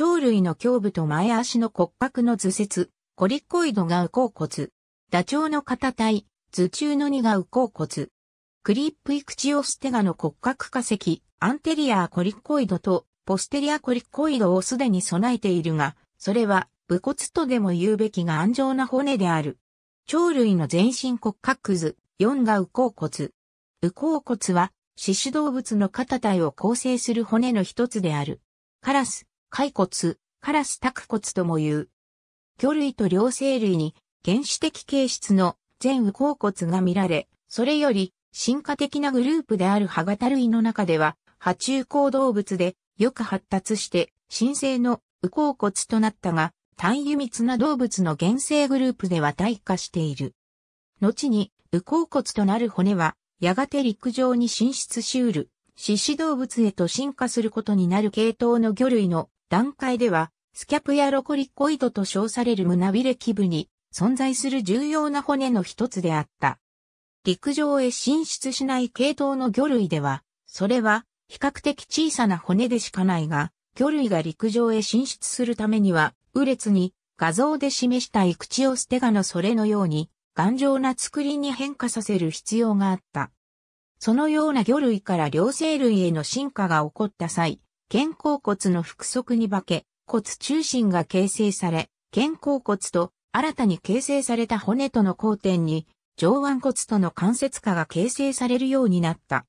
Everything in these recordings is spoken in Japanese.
鳥類の胸部と前足の骨格の図節、コリコイドが右甲骨。ダチョウの肩体、頭中の2が右甲骨。クリップイクチオステガの骨格化石、アンテリアーコリコイドとポステリアコリコイドをすでに備えているが、それは武骨とでも言うべきが安定な骨である。鳥類の全身骨格図、4が右甲骨。右甲骨は、獅子動物の肩体を構成する骨の一つである。カラス、骸骨、カラス拓骨とも言う。魚類と両生類に原始的形質の全右甲骨が見られ、それより進化的なグループである歯型類の中では、爬虫行動物でよく発達して新生の右甲骨となったが、単油密な動物の原生グループでは退化している。後に右甲骨となる骨は、やがて陸上に進出しうる、獅子動物へと進化することになる系統の魚類の段階では、スキャプやロコリッコイドと称される胸びれ基部に存在する重要な骨の一つであった。陸上へ進出しない系統の魚類では、それは比較的小さな骨でしかないが、魚類が陸上へ進出するためには、ウレツに画像で示したイクチオステガのそれのように、頑丈な作りに変化させる必要があった。そのような魚類から両生類への進化が起こった際、肩甲骨の腹側に化け、骨中心が形成され、肩甲骨と新たに形成された骨との交点に、上腕骨との関節下が形成されるようになった。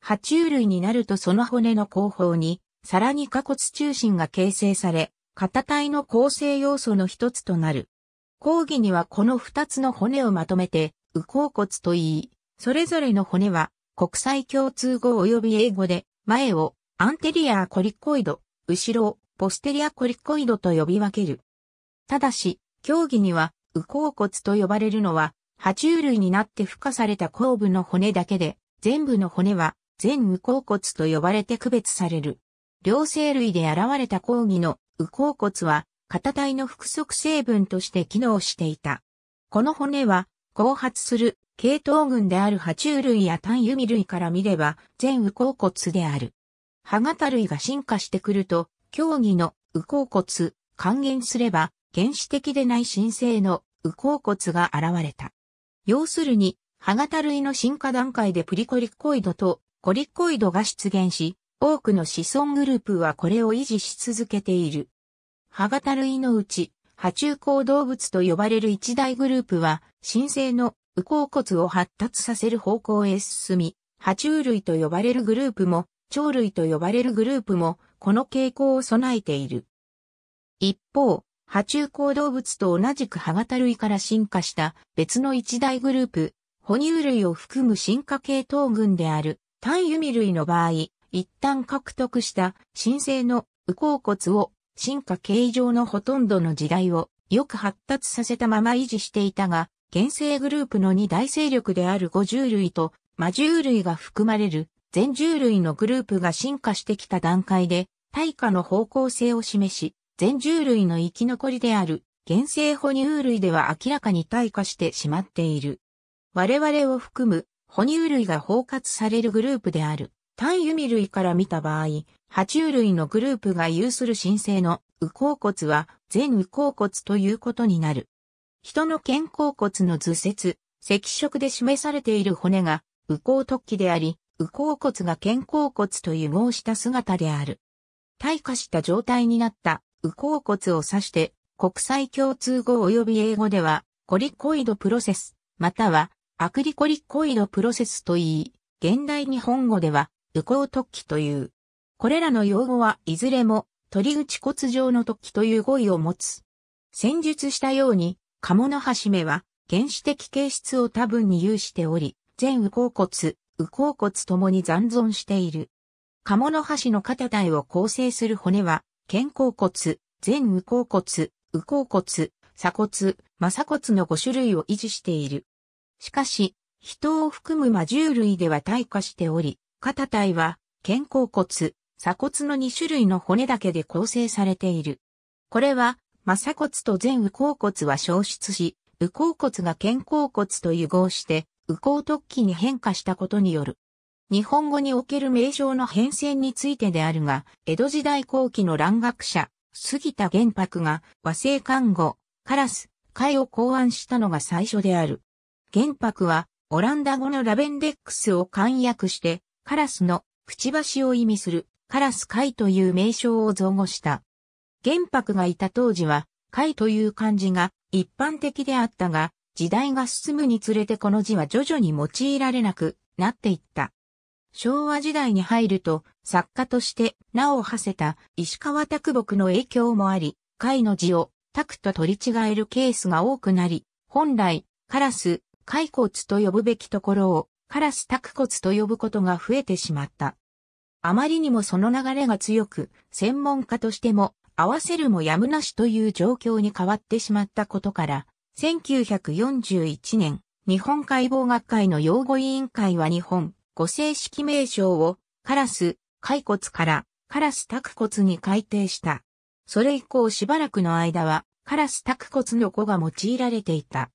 爬虫類になるとその骨の後方に、さらに下骨中心が形成され、肩体の構成要素の一つとなる。講義にはこの二つの骨をまとめて、右甲骨と言い、それぞれの骨は国際共通語及び英語で前をアンテリアコリコイド、後ろポステリアコリコイドと呼び分ける。ただし、競技には、右甲骨と呼ばれるのは、爬虫類になって孵化された後部の骨だけで、全部の骨は、全右甲骨と呼ばれて区別される。両生類で現れた抗議の右甲骨は、片体の複足成分として機能していた。この骨は、後発する系統群である爬虫類や単ユミ類から見れば、全右甲骨である。歯型類が進化してくると、競技の右甲骨、還元すれば、原始的でない新生の右甲骨が現れた。要するに、歯型類の進化段階でプリコリコイドとコリコイドが出現し、多くの子孫グループはこれを維持し続けている。歯型類のうち、波中行動物と呼ばれる一大グループは、新生の右甲骨を発達させる方向へ進み、爬虫類と呼ばれるグループも鳥類と呼ばれるグループも、この傾向を備えている。一方、爬虫行動物と同じく歯型類から進化した別の一大グループ、哺乳類を含む進化系統群である単ユミ類の場合、一旦獲得した新生の右甲骨を進化形状のほとんどの時代をよく発達させたまま維持していたが、現生グループの2大勢力である五十類と魔獣類が含まれる全獣類のグループが進化してきた段階で、対価の方向性を示し、全獣類の生き残りである、原生哺乳類では明らかに対価してしまっている。我々を含む、哺乳類が包括されるグループである、単弓類から見た場合、爬虫類のグループが有する神聖の右甲骨は全右甲骨ということになる。人の肩甲骨の図説、赤色で示されている骨が右甲突起であり、右甲骨が肩甲骨と融合した姿である。退化した状態になった右甲骨を指して国際共通語及び英語ではコリコイドプロセスまたはアクリコリコイドプロセスといい、現代日本語では右甲突起という。これらの用語はいずれも鳥打ち骨状の突起という語彙を持つ。戦術したように、カノのシ目は原始的形質を多分に有しており、全右甲骨、右甲骨ともに残存している。鴨の端の肩体を構成する骨は、肩甲骨、前右甲骨、右甲骨、鎖骨、鎖骨の5種類を維持している。しかし、人を含む魔獣類では退化しており、肩体は、肩甲骨、鎖骨の2種類の骨だけで構成されている。これは、鎖骨と前右甲骨は消失し、右甲骨が肩甲骨と融合して、右行突起に変化したことによる。日本語における名称の変遷についてであるが、江戸時代後期の蘭学者、杉田玄白が和製看護、カラス、会を考案したのが最初である。玄白は、オランダ語のラベンデックスを簡約して、カラスのくちばしを意味するカラス会という名称を造語した。玄白がいた当時は、会という漢字が一般的であったが、時代が進むにつれてこの字は徐々に用いられなくなっていった。昭和時代に入ると作家として名を馳せた石川拓木の影響もあり、貝の字を拓と取り違えるケースが多くなり、本来カラス、貝骨と呼ぶべきところをカラス拓骨と呼ぶことが増えてしまった。あまりにもその流れが強く、専門家としても合わせるもやむなしという状況に変わってしまったことから、1941年、日本解剖学会の用護委員会は日本、五正式名称を、カラス、骸骨から、カラス拓骨に改定した。それ以降しばらくの間は、カラス拓骨の語が用いられていた。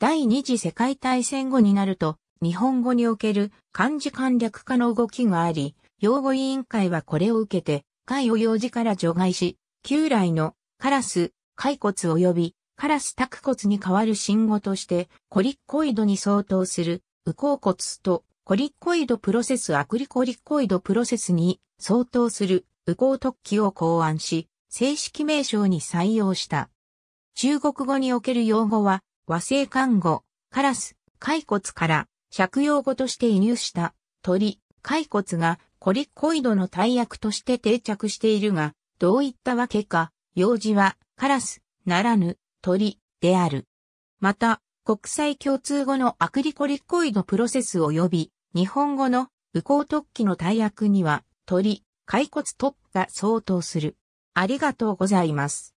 第二次世界大戦後になると、日本語における漢字簡略化の動きがあり、用護委員会はこれを受けて、会を用字から除外し、旧来のカラス、骸骨及びカラス拓骨に代わる信号として、コリッコイドに相当する、ウコウ骨と、コリッコイドプロセスアクリコリッコイドプロセスに相当する、ウコウ突起を考案し、正式名称に採用した。中国語における用語は、和製看護、カラス、カイコツから借用語として移入した鳥、カイコツがコリッコイドの大役として定着しているが、どういったわけか、用事はカラスならぬ鳥である。また、国際共通語のアクリコリコイドプロセス及び、日本語の右行突起の大役には、鳥、骸骨突起が相当する。ありがとうございます。